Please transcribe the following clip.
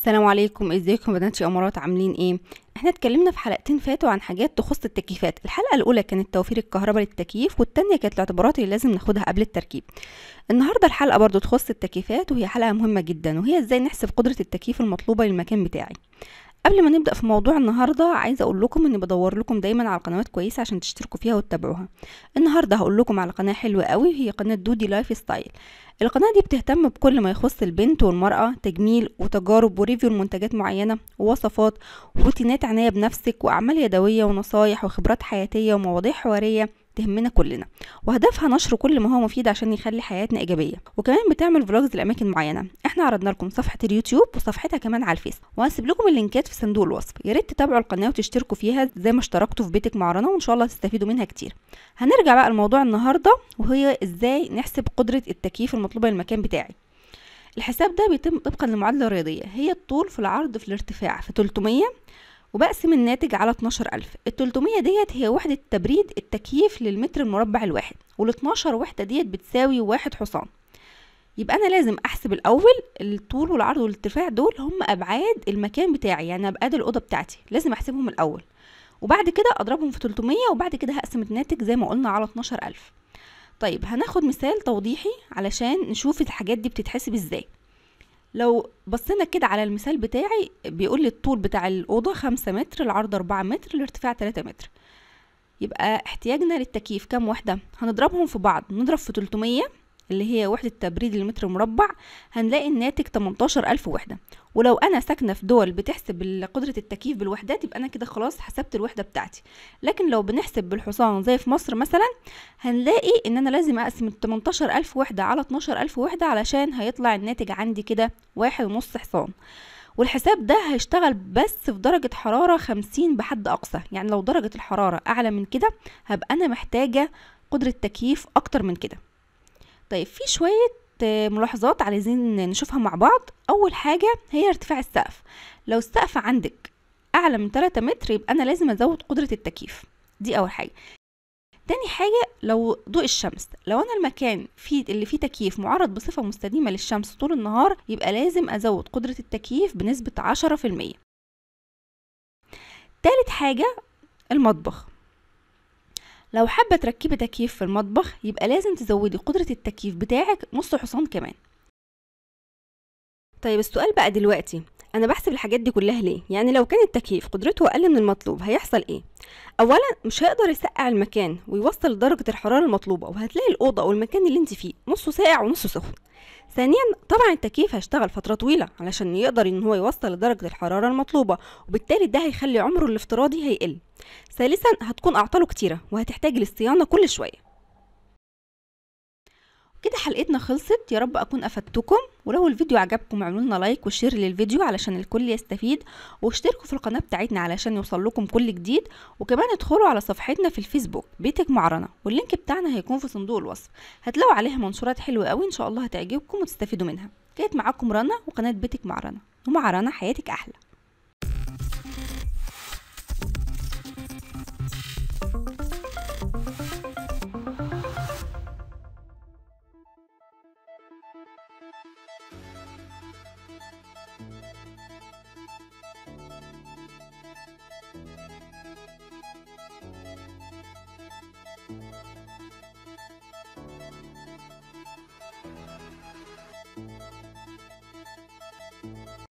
السلام عليكم ازيكم بنات امارات عاملين ايه احنا اتكلمنا في حلقتين فاتوا عن حاجات تخص التكييفات الحلقه الاولى كانت توفير الكهرباء للتكييف والتانية كانت الاعتبارات اللي لازم ناخدها قبل التركيب النهارده الحلقه برضو تخص التكييفات وهي حلقه مهمه جدا وهي ازاي نحسب قدره التكييف المطلوبه للمكان بتاعي قبل ما نبدا في موضوع النهارده عايزه اقول لكم اني بدور لكم دايما على قنوات كويسه عشان تشتركوا فيها وتتابعوها النهارده هقول لكم على قناه حلوه قوي هي قناه دودي لايف ستايل القناه دي بتهتم بكل ما يخص البنت والمراه تجميل وتجارب وريفيو لمنتجات معينه ووصفات وروتينات عنايه بنفسك واعمال يدويه ونصايح وخبرات حياتيه ومواضيع حواريه تهمنا كلنا وهدفها نشر كل ما هو مفيد عشان يخلي حياتنا ايجابيه وكمان بتعمل فلوجز لاماكن معينه احنا عرضنا لكم صفحه اليوتيوب وصفحتها كمان على الفيس وهسيب لكم اللينكات في صندوق الوصف يا ريت تتابعوا القناه وتشتركوا فيها زي ما اشتركتوا في بيتك مع رنا وان شاء الله تستفيدوا منها كتير هنرجع بقى لموضوع النهارده وهي ازاي نحسب قدره التكييف المطلوبه للمكان بتاعي الحساب ده بيتم طبقا للمعادله الرياضيه هي الطول في العرض في الارتفاع في 300 وبقسم الناتج على 12000 ال 300 ديت هي وحدة تبريد التكييف للمتر المربع الواحد وال 12 وحدة ديت بتساوي واحد حصان يبقى انا لازم احسب الاول الطول والعرض والارتفاع دول هم ابعاد المكان بتاعي يعني ابعاد الاوضه بتاعتي لازم احسبهم الاول وبعد كده اضربهم في 300 وبعد كده هقسم الناتج زي ما قلنا على 12000 طيب هناخد مثال توضيحي علشان نشوف الحاجات دي بتتحسب ازاي لو بصينا كده على المثال بتاعي بيقول لي الطول بتاع الأوضة خمسة متر العرض أربعة متر الارتفاع تلاتة متر يبقى احتياجنا للتكييف كام واحدة هنضربهم في بعض نضرب في تلتمية اللي هي وحدة تبريد المتر مربع هنلاقي الناتج 18000 وحدة ولو أنا ساكنة في دول بتحسب قدرة التكييف بالوحدات يبقى أنا كده خلاص حسبت الوحدة بتاعتي لكن لو بنحسب بالحصان زي في مصر مثلا هنلاقي إن أنا لازم أقسم ال 18000 وحدة على 12000 وحدة علشان هيطلع الناتج عندي كده واحد ونص حصان والحساب ده هيشتغل بس في درجة حرارة خمسين بحد أقصى يعني لو درجة الحرارة أعلى من كده هبقى أنا محتاجة قدرة تكييف أكتر من كده طيب في شوية آه، ملاحظات عايزين نشوفها مع بعض أول حاجة هي ارتفاع السقف لو السقف عندك أعلى من 3 متر يبقى أنا لازم أزود قدرة التكييف دي أول حاجة تاني حاجة لو ضوء الشمس لو أنا المكان في اللي فيه تكييف معرض بصفة مستديمة للشمس طول النهار يبقى لازم أزود قدرة التكييف بنسبة 10% تالت حاجة المطبخ لو حابة تركبي تكييف في المطبخ يبقى لازم تزودي قدرة التكييف بتاعك نص حصان كمان طيب السؤال بقى دلوقتي انا بحسب الحاجات دي كلها ليه يعني لو كان التكييف قدرته اقل من المطلوب هيحصل ايه اولا مش هيقدر يسقع المكان ويوصل لدرجه الحراره المطلوبه وهتلاقي الاوضه او المكان اللي انت فيه نصه ساقع ونصه سخن ثانيا طبعا التكييف هيشتغل فتره طويله علشان يقدر ان هو يوصل لدرجه الحراره المطلوبه وبالتالي ده هيخلي عمره الافتراضي هيقل ثالثا هتكون اعطاله كتيره وهتحتاج للصيانه كل شويه كده حلقتنا خلصت يا رب اكون افدتكم ولو الفيديو عجبكم اعملوا لنا لايك وشير للفيديو علشان الكل يستفيد واشتركوا في القناه بتاعتنا علشان يوصل لكم كل جديد وكمان ادخلوا على صفحتنا في الفيسبوك بيتك مع رنا واللينك بتاعنا هيكون في صندوق الوصف هتلاقوا عليها منشورات حلوه قوي ان شاء الله هتعجبكم وتستفيدوا منها كانت معاكم رنا وقناه بيتك مع رنا ومع رنا حياتك احلى